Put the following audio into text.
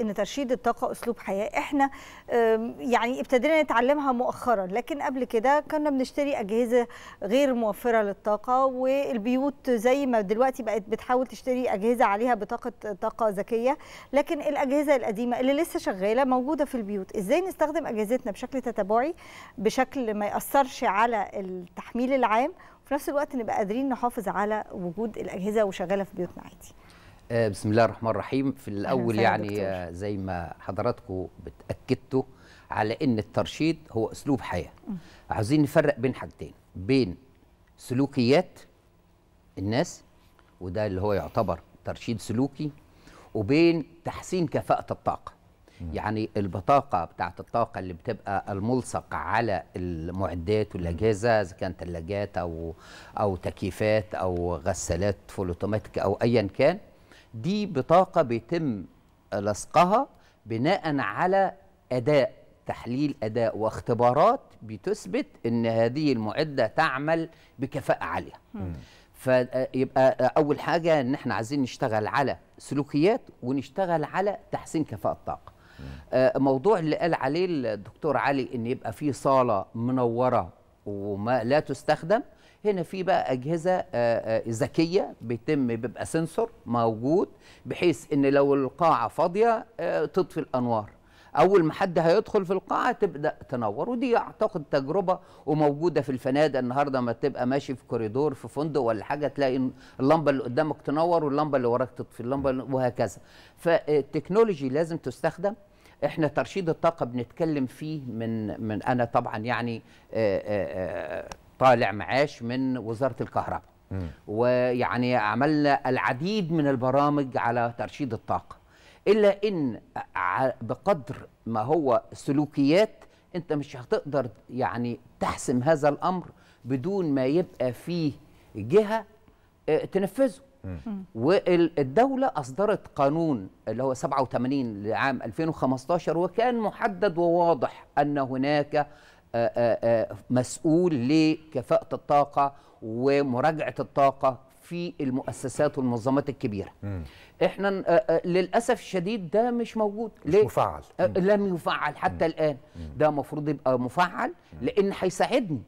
ان ترشيد الطاقه اسلوب حياه احنا يعني ابتدينا نتعلمها مؤخرا لكن قبل كده كنا بنشتري اجهزه غير موفره للطاقه والبيوت زي ما دلوقتي بقت بتحاول تشتري اجهزه عليها بطاقه طاقه ذكيه لكن الاجهزه القديمه اللي لسه شغاله موجوده في البيوت ازاي نستخدم اجهزتنا بشكل تتابعي بشكل ما ياثرش على التحميل العام وفي نفس الوقت نبقى قادرين نحافظ على وجود الاجهزه وشغاله في بيوتنا عادي آه، بسم الله الرحمن الرحيم في الاول يعني دكتور. آه، زي ما حضراتكم بتاكدتوا على ان الترشيد هو اسلوب حياه عايزين نفرق بين حاجتين بين سلوكيات الناس وده اللي هو يعتبر ترشيد سلوكي وبين تحسين كفاءه الطاقه يعني البطاقه بتاعه الطاقه اللي بتبقى الملصق على المعدات والاجهزه اذا كان ثلاجات او او تكييفات او غسالات فول اوتوماتيك او ايا كان دي بطاقة بيتم لصقها بناء على أداء تحليل أداء واختبارات بتثبت أن هذه المعدة تعمل بكفاءة عالية فيبقى أول حاجة أن احنا عايزين نشتغل على سلوكيات ونشتغل على تحسين كفاءة الطاقة آه، موضوع اللي قال عليه الدكتور علي أن يبقى في صالة منورة وما لا تستخدم هنا في بقى اجهزه آه، آه، ذكيه بيتم بيبقى سنسور موجود بحيث ان لو القاعه فاضيه آه، تطفي الانوار اول ما حد هيدخل في القاعه تبدا تنور ودي اعتقد تجربه وموجوده في الفنادق النهارده ما تبقى ماشي في كوريدور في فندق ولا حاجه تلاقي اللمبه اللي قدامك تنور واللمبه اللي وراك تطفي اللمبه وهكذا فالتكنولوجي لازم تستخدم احنا ترشيد الطاقه بنتكلم فيه من من انا طبعا يعني آآ آآ طالع معاش من وزاره الكهرباء ويعني عملنا العديد من البرامج على ترشيد الطاقه الا ان بقدر ما هو سلوكيات انت مش هتقدر يعني تحسم هذا الامر بدون ما يبقى فيه جهه آه، تنفذه والدولة أصدرت قانون اللي هو 87 لعام 2015 وكان محدد وواضح أن هناك آه، آه، آه، مسؤول لكفاءه الطاقه ومراجعه الطاقه في المؤسسات والمنظمات الكبيره م. احنا للاسف الشديد ده مش موجود مش ليه؟ مفعل م. لم يفعل حتى م. الان م. ده المفروض يبقى مفعل لان هيساعدني